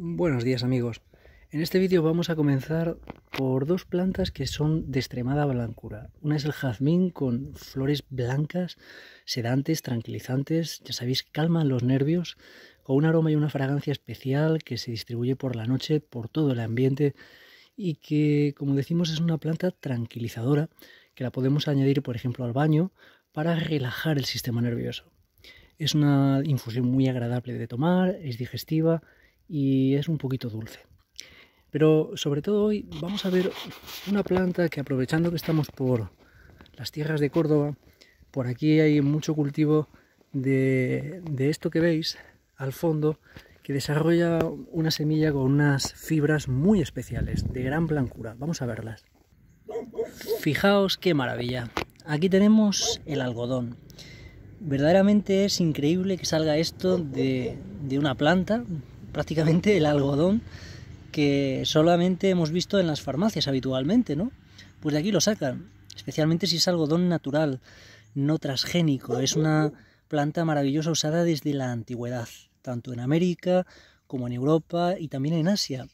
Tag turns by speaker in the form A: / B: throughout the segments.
A: Buenos días amigos. En este vídeo vamos a comenzar por dos plantas que son de extremada blancura. Una es el jazmín con flores blancas, sedantes, tranquilizantes, ya sabéis, calman los nervios, con un aroma y una fragancia especial que se distribuye por la noche por todo el ambiente y que, como decimos, es una planta tranquilizadora que la podemos añadir, por ejemplo, al baño para relajar el sistema nervioso. Es una infusión muy agradable de tomar, es digestiva, y es un poquito dulce. Pero sobre todo hoy vamos a ver una planta que aprovechando que estamos por las tierras de Córdoba, por aquí hay mucho cultivo de, esto que veis al fondo, que desarrolla una semilla con unas fibras muy especiales, de gran blancura. Vamos a verlas. Fijaos qué maravilla. Aquí tenemos el algodón. Verdaderamente es increíble que salga esto de, de una planta, prácticamente el algodón que solamente hemos visto en las farmacias habitualmente, ¿no? Pues de aquí lo sacan, especialmente si es algodón natural, no transgénico. Es una planta maravillosa usada desde la antigüedad, tanto en América como en Europa y también en Asia.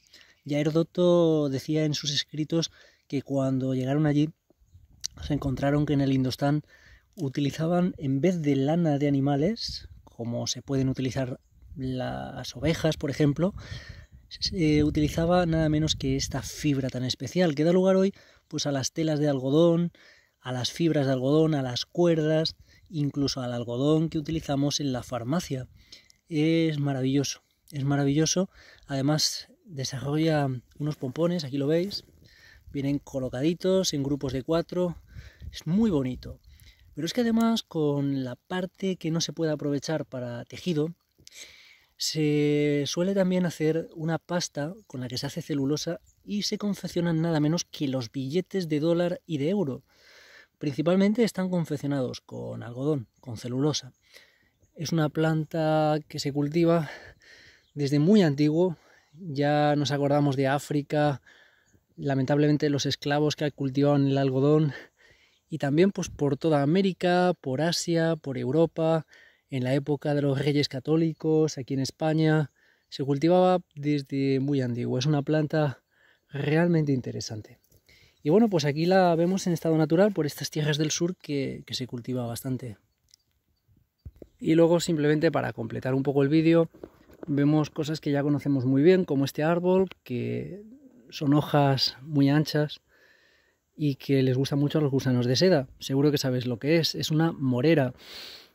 A: Ya Heródoto decía en sus escritos que cuando llegaron allí se encontraron que en el Indostán utilizaban en vez de lana de animales, como se pueden utilizar las ovejas, por ejemplo, se eh, utilizaba nada menos que esta fibra tan especial que da lugar hoy pues a las telas de algodón, a las fibras de algodón, a las cuerdas, incluso al algodón que utilizamos en la farmacia. Es maravilloso, es maravilloso. Además desarrolla unos pompones, aquí lo veis, vienen colocaditos en grupos de cuatro, es muy bonito. Pero es que además con la parte que no se puede aprovechar para tejido, se suele también hacer una pasta con la que se hace celulosa y se confeccionan nada menos que los billetes de dólar y de euro. Principalmente están confeccionados con algodón, con celulosa. Es una planta que se cultiva desde muy antiguo. Ya nos acordamos de África, lamentablemente los esclavos que cultivaban el algodón y también pues por toda América, por Asia, por Europa, en la época de los reyes católicos, aquí en España, se cultivaba desde muy antiguo. Es una planta realmente interesante. Y bueno, pues aquí la vemos en estado natural por estas tierras del sur que, se cultiva bastante. Y luego simplemente para completar un poco el vídeo, vemos cosas que ya conocemos muy bien, como este árbol, que son hojas muy anchas y que les gusta mucho a los gusanos de seda. Seguro que sabes lo que es, es una morera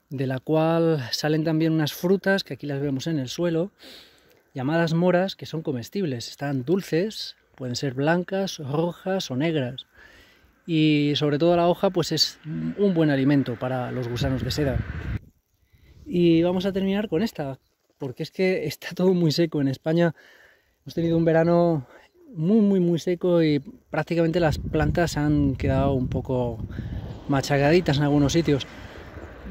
A: de la cual salen también unas frutas, que aquí las vemos en el suelo, llamadas moras, que son comestibles, están dulces, pueden ser blancas, rojas o negras. Y sobre todo la hoja pues es un buen alimento para los gusanos de seda. Y vamos a terminar con esta, porque es que está todo muy seco en España. Hemos tenido un verano muy, muy, muy seco y prácticamente las plantas han quedado un poco machacaditas en algunos sitios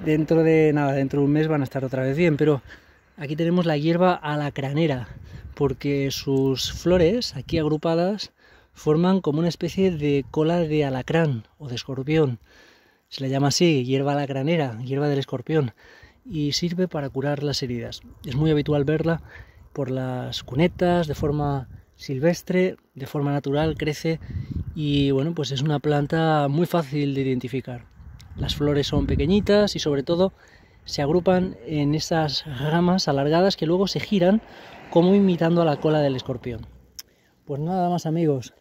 A: dentro de nada, dentro un mes van a estar otra vez bien, pero aquí tenemos la hierba alacranera, porque sus flores, aquí agrupadas, forman como una especie de cola de alacrán o de escorpión. Se le llama así, hierba alacranera, hierba del escorpión, y sirve para curar las heridas. Es muy habitual verla por las cunetas, de forma silvestre, de forma natural, crece y bueno, pues es una planta muy fácil de identificar. Las flores son pequeñitas y sobre todo se agrupan en esas ramas alargadas que luego se giran como imitando a la cola del escorpión. Pues nada más amigos,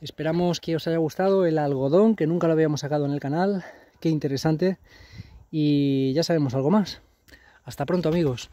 A: esperamos que os haya gustado el algodón, que nunca lo habíamos sacado en el canal, qué interesante, y ya sabemos algo más. Hasta pronto amigos.